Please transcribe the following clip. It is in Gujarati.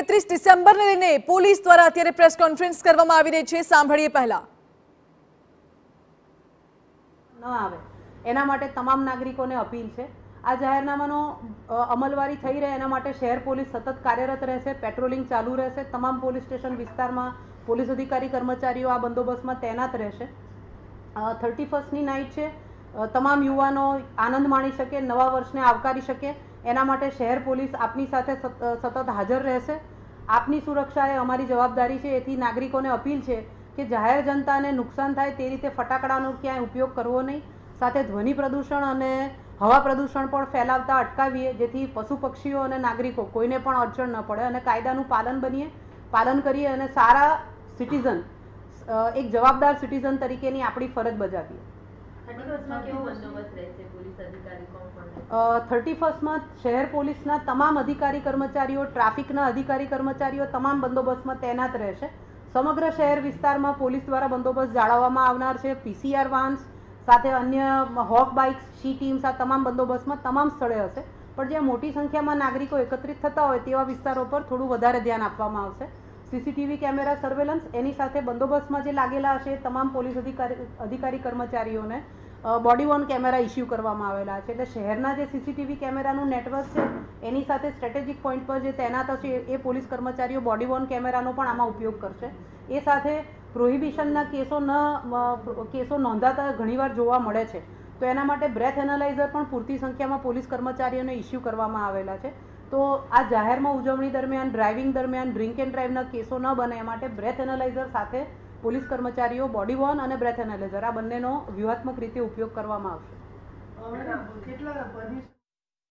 એકત્રીસ ડિસેમ્બરને લઈને પોલીસ દ્વારા અત્યારે પ્રેસ કોન્ફરન્સ કરવામાં આવી રહી છે સાંભળીએ પહેલા ન આવે એના માટે તમામ નાગરિકોને અપીલ છે આ જાહેરનામાનો અમલવારી થઈ રહે એના માટે શહેર પોલીસ સતત કાર્યરત રહેશે પેટ્રોલિંગ ચાલુ રહેશે તમામ પોલીસ સ્ટેશન વિસ્તારમાં પોલીસ અધિકારી કર્મચારીઓ આ બંદોબસ્તમાં તૈનાત રહેશે થર્ટી ફર્સ્ટની નાઇટ છે તમામ યુવાનો આનંદ માણી શકે નવા વર્ષને આવકારી શકે એના માટે શહેર પોલીસ આપની સાથે સતત હાજર રહેશે આપની સુરક્ષા એ અમારી જવાબદારી છે એથી નાગરિકોને અપીલ છે કે જાહેર જનતાને નુકસાન થાય તે રીતે ફટાકડાનો ક્યાંય ઉપયોગ કરવો નહીં સાથે ધ્વનિ પ્રદૂષણ અને હવા પ્રદૂષણ પણ ફેલાવતા અટકાવીએ જેથી પશુ પક્ષીઓ અને નાગરિકો કોઈને પણ અડચણ ન પડે અને કાયદાનું પાલન બનીએ પાલન કરીએ અને સારા સિટીઝન એક જવાબદાર સિટીઝન તરીકેની આપણી ફરજ બજાવીએ થર્ટી ફર્સ્ટમાં શહેર પોલીસના તમામ અધિકારી કર્મચારીઓ ટ્રાફિકના અધિકારી કર્મચારીઓ તમામ બંદોબસ્તમાં તૈનાત રહેશે સમગ્ર શહેર વિસ્તારમાં પોલીસ દ્વારા બંદોબસ્ત જાળવવામાં આવનાર છે પીસીઆર વાન્સ સાથે અન્ય હોક બાઇક્સ સી ટીમ્સ આ તમામ બંદોબસ્તમાં તમામ સ્થળે હશે પણ જ્યાં મોટી સંખ્યામાં નાગરિકો એકત્રિત થતા હોય તેવા વિસ્તારો પર થોડું વધારે ધ્યાન આપવામાં આવશે સીસીટીવી કેમેરા સર્વેલન્સ એની સાથે બંદોબસ્તમાં જે લાગેલા હશે તમામ પોલીસ અધિકારી અધિકારી કર્મચારીઓને બોડી વોર્ન કેમેરા ઇસ્યુ કરવામાં આવેલા છે એટલે શહેરના જે સીસીટીવી કેમેરાનું નેટવર્ક છે એની સાથે સ્ટ્રેટેજિક પોઈન્ટ પર જે તૈનાત હશે એ પોલીસ કર્મચારીઓ બોડી વોર્ન કેમેરાનો પણ આમાં ઉપયોગ કરશે એ સાથે પ્રોહિબિશનના કેસો ન કેસો નોંધાતા ઘણીવાર જોવા મળે છે તો એના માટે બ્રેથ એનાલાઇઝર પણ પૂરતી સંખ્યામાં પોલીસ કર્મચારીઓને ઇસ્યુ કરવામાં આવેલા છે તો આ જાહેરમાં ઉજવણી દરમિયાન ડ્રાઇવિંગ દરમિયાન ડ્રિંક એન્ડ ડ્રાઇવના કેસો ન બને એ માટે બ્રેથ એનાલાઇઝર સાથે પોલીસ કર્મચારીઓ બોડી વોર્ન અને બ્રેથ એનાલાઇઝર આ બંનેનો વ્યૂહાત્મક રીતે ઉપયોગ કરવામાં આવશે કેટલા